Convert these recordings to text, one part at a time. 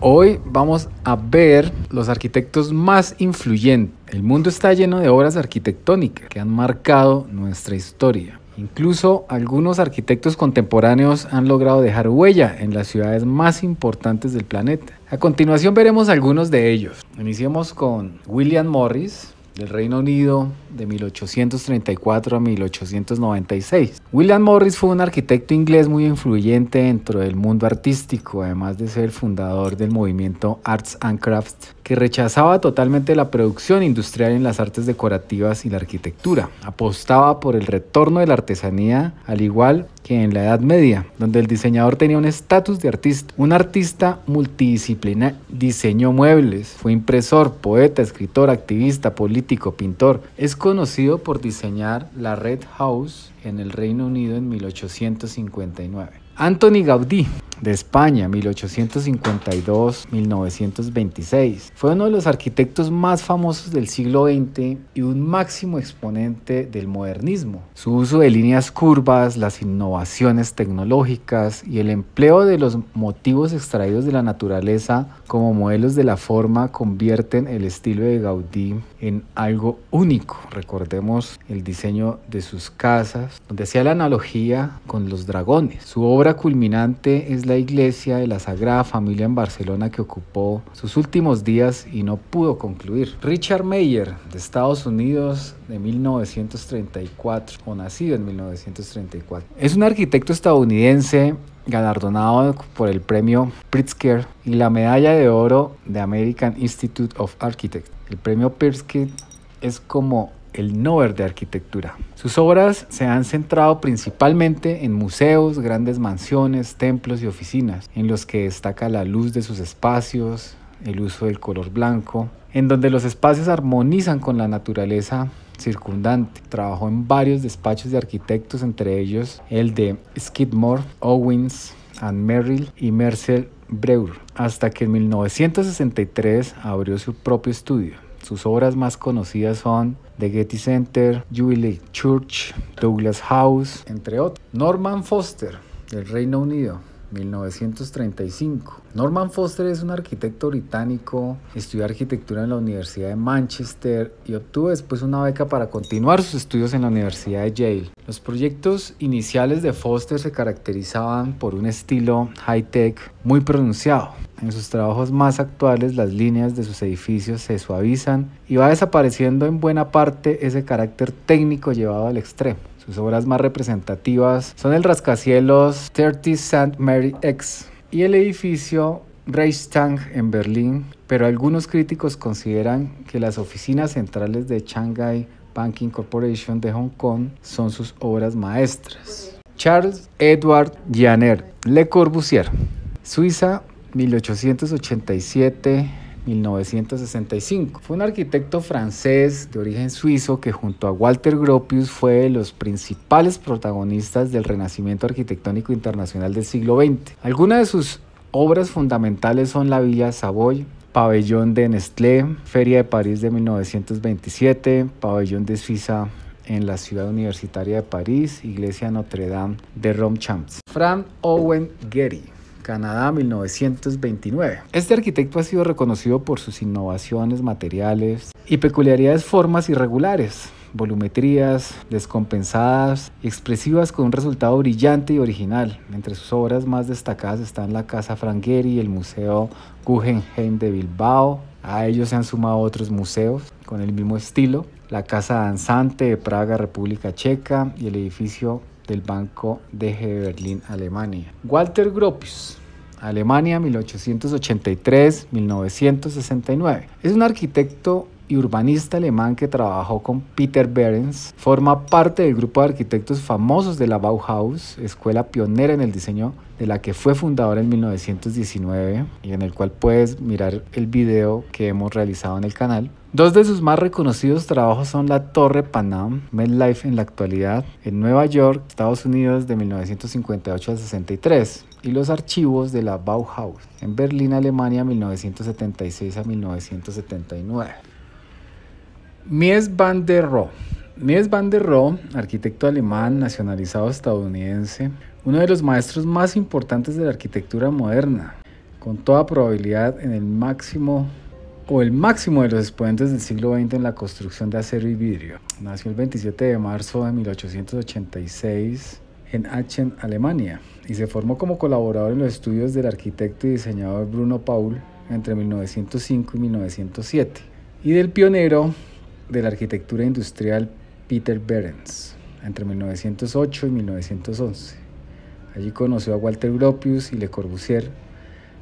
Hoy vamos a ver los arquitectos más influyentes. El mundo está lleno de obras arquitectónicas que han marcado nuestra historia. Incluso algunos arquitectos contemporáneos han logrado dejar huella en las ciudades más importantes del planeta. A continuación veremos algunos de ellos. Iniciemos con William Morris, del Reino Unido de 1834 a 1896. William Morris fue un arquitecto inglés muy influyente dentro del mundo artístico, además de ser fundador del movimiento Arts and Crafts, que rechazaba totalmente la producción industrial en las artes decorativas y la arquitectura. Apostaba por el retorno de la artesanía, al igual que en la Edad Media, donde el diseñador tenía un estatus de artista. Un artista multidisciplinar, diseñó muebles, fue impresor, poeta, escritor, activista, político, pintor. Es conocido por diseñar la Red House en el Reino Unido en 1859. Anthony Gaudí de España, 1852-1926. Fue uno de los arquitectos más famosos del siglo XX y un máximo exponente del modernismo. Su uso de líneas curvas, las innovaciones tecnológicas y el empleo de los motivos extraídos de la naturaleza como modelos de la forma convierten el estilo de Gaudí en algo único. Recordemos el diseño de sus casas, donde hacía la analogía con los dragones. Su obra culminante es la iglesia de la Sagrada Familia en Barcelona que ocupó sus últimos días y no pudo concluir. Richard Mayer, de Estados Unidos, de 1934, o nacido en 1934, es un arquitecto estadounidense galardonado por el premio Pritzker y la medalla de oro de American Institute of Architects. El premio Pritzker es como el Nover de Arquitectura. Sus obras se han centrado principalmente en museos, grandes mansiones, templos y oficinas, en los que destaca la luz de sus espacios, el uso del color blanco, en donde los espacios armonizan con la naturaleza circundante. Trabajó en varios despachos de arquitectos, entre ellos el de Skidmore, Owens and Merrill y Mercer Brewer, hasta que en 1963 abrió su propio estudio. Sus obras más conocidas son The Getty Center, Jubilee Church, Douglas House, entre otros. Norman Foster, del Reino Unido. 1935. Norman Foster es un arquitecto británico, estudió arquitectura en la Universidad de Manchester y obtuvo después una beca para continuar sus estudios en la Universidad de Yale. Los proyectos iniciales de Foster se caracterizaban por un estilo high-tech muy pronunciado, en sus trabajos más actuales las líneas de sus edificios se suavizan y va desapareciendo en buena parte ese carácter técnico llevado al extremo. Sus obras más representativas son el rascacielos 30 St. Mary X y el edificio Reichstag en Berlín, pero algunos críticos consideran que las oficinas centrales de Shanghai Banking Corporation de Hong Kong son sus obras maestras. Charles Edward Janer, Le Corbusier, Suiza 1887. 1965. Fue un arquitecto francés de origen suizo que junto a Walter Gropius fue de los principales protagonistas del renacimiento arquitectónico internacional del siglo XX. Algunas de sus obras fundamentales son la Villa Savoy, Pabellón de Nestlé, Feria de París de 1927, Pabellón de Suiza en la ciudad universitaria de París, Iglesia Notre Dame de Romchamps. Frank Owen Gehry Canadá 1929. Este arquitecto ha sido reconocido por sus innovaciones materiales y peculiaridades formas irregulares, volumetrías descompensadas expresivas con un resultado brillante y original. Entre sus obras más destacadas están la Casa y el Museo Guggenheim de Bilbao. A ellos se han sumado otros museos con el mismo estilo, la Casa Danzante de Praga, República Checa y el edificio del Banco de Berlín, Alemania. Walter Gropius, Alemania 1883-1969. Es un arquitecto y urbanista alemán que trabajó con Peter Behrens. Forma parte del grupo de arquitectos famosos de la Bauhaus, escuela pionera en el diseño de la que fue fundadora en 1919 y en el cual puedes mirar el video que hemos realizado en el canal. Dos de sus más reconocidos trabajos son la Torre Panam, MedLife en la actualidad, en Nueva York, Estados Unidos de 1958 a 63 y los archivos de la Bauhaus en Berlín, Alemania 1976 a 1979. Mies van der Rohe. Mies van der Rohe, arquitecto alemán nacionalizado estadounidense, uno de los maestros más importantes de la arquitectura moderna, con toda probabilidad en el máximo o el máximo de los exponentes del siglo XX en la construcción de acero y vidrio. Nació el 27 de marzo de 1886 en Aachen, Alemania, y se formó como colaborador en los estudios del arquitecto y diseñador Bruno Paul entre 1905 y 1907, y del pionero de la arquitectura industrial Peter Behrens entre 1908 y 1911. Allí conoció a Walter Gropius y Le Corbusier,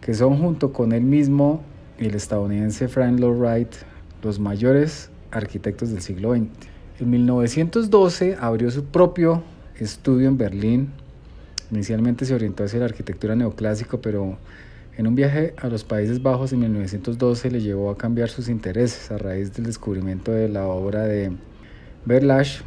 que son junto con él mismo y el estadounidense Frank Lloyd Wright los mayores arquitectos del siglo XX. En 1912 abrió su propio estudio en Berlín. Inicialmente se orientó hacia la arquitectura neoclásica, pero en un viaje a los Países Bajos en 1912 le llevó a cambiar sus intereses a raíz del descubrimiento de la obra de Berlage.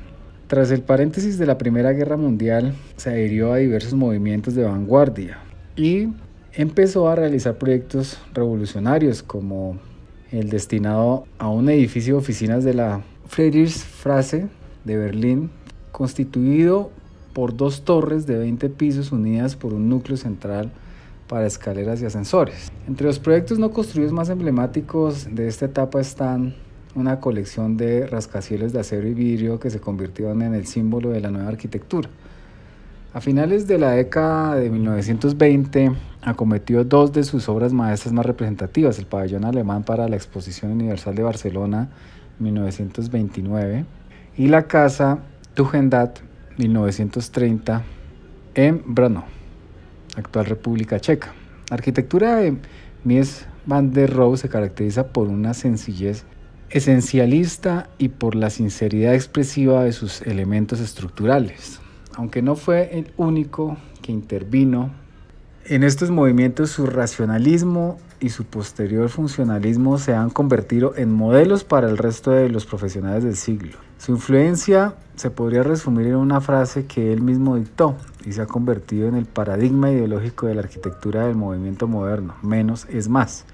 Tras el paréntesis de la Primera Guerra Mundial, se adhirió a diversos movimientos de vanguardia y empezó a realizar proyectos revolucionarios como el destinado a un edificio de oficinas de la Friedrichstrasse de Berlín, constituido por dos torres de 20 pisos unidas por un núcleo central para escaleras y ascensores. Entre los proyectos no construidos más emblemáticos de esta etapa están una colección de rascacielos de acero y vidrio que se convirtieron en el símbolo de la nueva arquitectura. A finales de la década de 1920 acometió dos de sus obras maestras más representativas, el pabellón alemán para la Exposición Universal de Barcelona 1929 y la casa Tugendat 1930 en Brno actual República Checa. La arquitectura de Mies van der Rohe se caracteriza por una sencillez esencialista y por la sinceridad expresiva de sus elementos estructurales. Aunque no fue el único que intervino en estos movimientos su racionalismo y su posterior funcionalismo se han convertido en modelos para el resto de los profesionales del siglo. Su influencia se podría resumir en una frase que él mismo dictó y se ha convertido en el paradigma ideológico de la arquitectura del movimiento moderno, menos es más.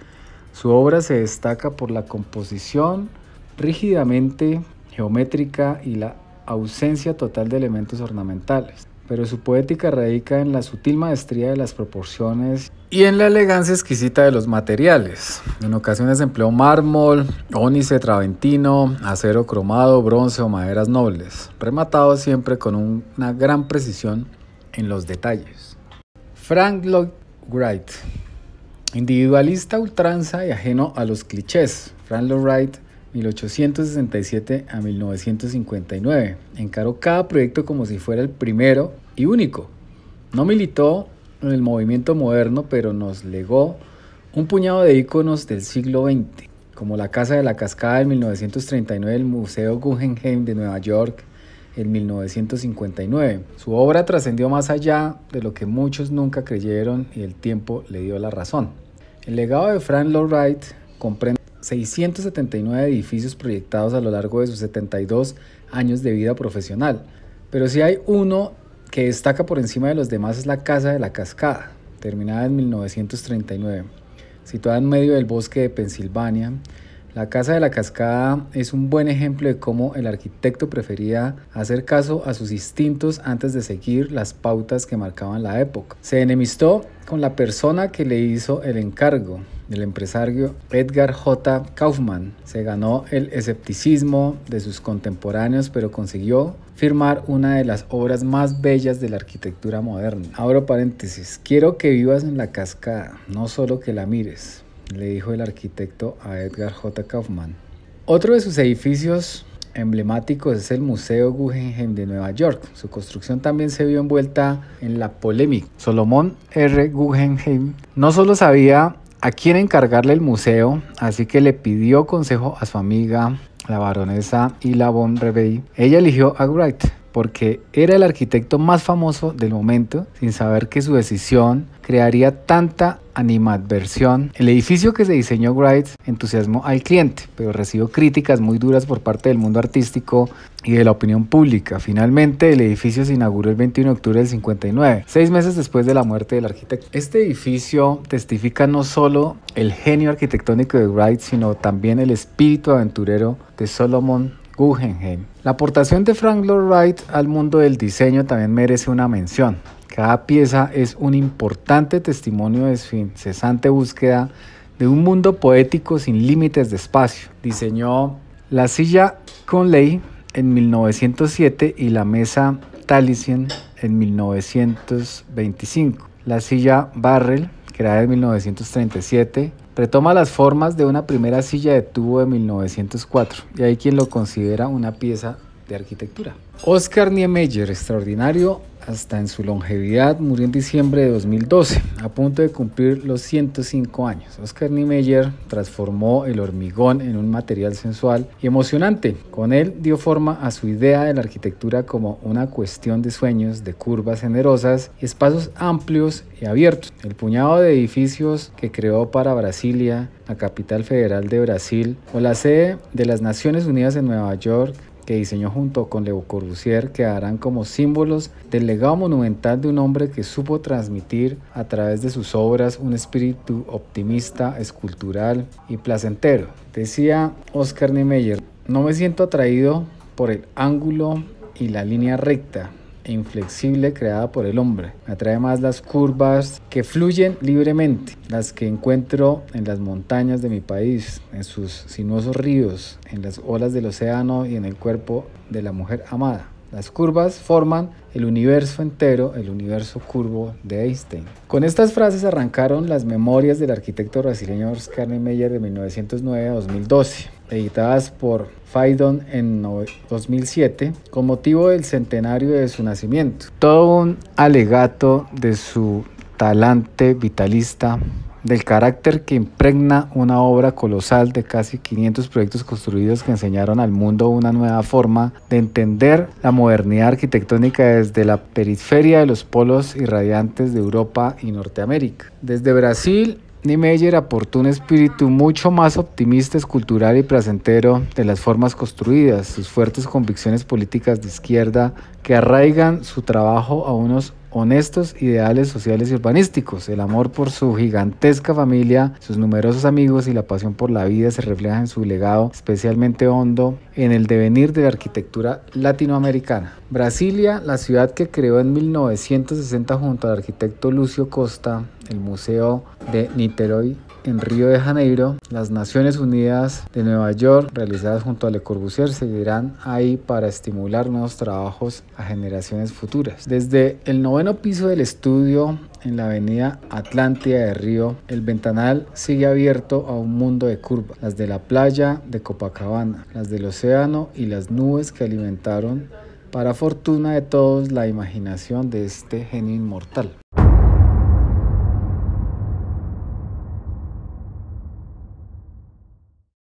Su obra se destaca por la composición rígidamente geométrica y la ausencia total de elementos ornamentales pero su poética radica en la sutil maestría de las proporciones y en la elegancia exquisita de los materiales. En ocasiones empleó mármol, ónice traventino, acero cromado, bronce o maderas nobles, rematado siempre con una gran precisión en los detalles. Frank Lloyd Wright, individualista ultranza y ajeno a los clichés, Frank Lloyd Wright 1867 a 1959. Encaró cada proyecto como si fuera el primero y único. No militó en el movimiento moderno, pero nos legó un puñado de iconos del siglo XX, como la Casa de la Cascada en 1939, el Museo Guggenheim de Nueva York en 1959. Su obra trascendió más allá de lo que muchos nunca creyeron y el tiempo le dio la razón. El legado de Frank Lloyd Wright comprende 679 edificios proyectados a lo largo de sus 72 años de vida profesional. Pero si hay uno que destaca por encima de los demás es la Casa de la Cascada, terminada en 1939. Situada en medio del bosque de Pensilvania, la Casa de la Cascada es un buen ejemplo de cómo el arquitecto prefería hacer caso a sus instintos antes de seguir las pautas que marcaban la época. Se enemistó con la persona que le hizo el encargo, del empresario Edgar J. Kaufman. Se ganó el escepticismo de sus contemporáneos, pero consiguió firmar una de las obras más bellas de la arquitectura moderna. Abro paréntesis, quiero que vivas en la cascada, no solo que la mires, le dijo el arquitecto a Edgar J. Kaufman. Otro de sus edificios emblemáticos es el Museo Guggenheim de Nueva York. Su construcción también se vio envuelta en la polémica. Solomon R. Guggenheim no solo sabía a quién encargarle el museo, así que le pidió consejo a su amiga, la baronesa Ila von Revey. Ella eligió a Wright porque era el arquitecto más famoso del momento, sin saber que su decisión crearía tanta animadversión. El edificio que se diseñó Wright entusiasmó al cliente, pero recibió críticas muy duras por parte del mundo artístico y de la opinión pública. Finalmente, el edificio se inauguró el 21 de octubre del 59, seis meses después de la muerte del arquitecto. Este edificio testifica no solo el genio arquitectónico de Wright, sino también el espíritu aventurero de Solomon Guggenheim. La aportación de Frank Lloyd Wright al mundo del diseño también merece una mención. Cada pieza es un importante testimonio de su incesante búsqueda de un mundo poético sin límites de espacio. Diseñó la silla Conley en 1907 y la mesa Taliesin en 1925. La silla Barrel, creada en 1937, retoma las formas de una primera silla de tubo de 1904 y hay quien lo considera una pieza de arquitectura. Oscar Niemeyer, extraordinario hasta en su longevidad, murió en diciembre de 2012, a punto de cumplir los 105 años. Oscar Niemeyer transformó el hormigón en un material sensual y emocionante. Con él dio forma a su idea de la arquitectura como una cuestión de sueños, de curvas generosas y espacios amplios y abiertos. El puñado de edificios que creó para Brasilia, la capital federal de Brasil, o la sede de las Naciones Unidas en Nueva York, que diseñó junto con Le Corbusier quedarán como símbolos del legado monumental de un hombre que supo transmitir a través de sus obras un espíritu optimista, escultural y placentero. Decía Oscar Niemeyer, no me siento atraído por el ángulo y la línea recta, e inflexible creada por el hombre. Me atrae más las curvas que fluyen libremente, las que encuentro en las montañas de mi país, en sus sinuosos ríos, en las olas del océano y en el cuerpo de la mujer amada. Las curvas forman el universo entero, el universo curvo de Einstein. Con estas frases arrancaron las memorias del arquitecto brasileño Oscar meyer de 1909 a 2012 editadas por Faidon en 2007 con motivo del centenario de su nacimiento. Todo un alegato de su talante vitalista, del carácter que impregna una obra colosal de casi 500 proyectos construidos que enseñaron al mundo una nueva forma de entender la modernidad arquitectónica desde la periferia de los polos irradiantes de Europa y Norteamérica. Desde Brasil Niemeyer aportó un espíritu mucho más optimista, escultural y placentero de las formas construidas, sus fuertes convicciones políticas de izquierda que arraigan su trabajo a unos honestos ideales sociales y urbanísticos. El amor por su gigantesca familia, sus numerosos amigos y la pasión por la vida se refleja en su legado especialmente hondo en el devenir de la arquitectura latinoamericana. Brasilia, la ciudad que creó en 1960 junto al arquitecto Lucio Costa el Museo de Niterói en Río de Janeiro, las Naciones Unidas de Nueva York, realizadas junto a Le Corbusier, seguirán ahí para estimular nuevos trabajos a generaciones futuras. Desde el noveno piso del estudio en la avenida Atlántida de Río, el ventanal sigue abierto a un mundo de curvas, las de la playa de Copacabana, las del océano y las nubes que alimentaron, para fortuna de todos, la imaginación de este genio inmortal.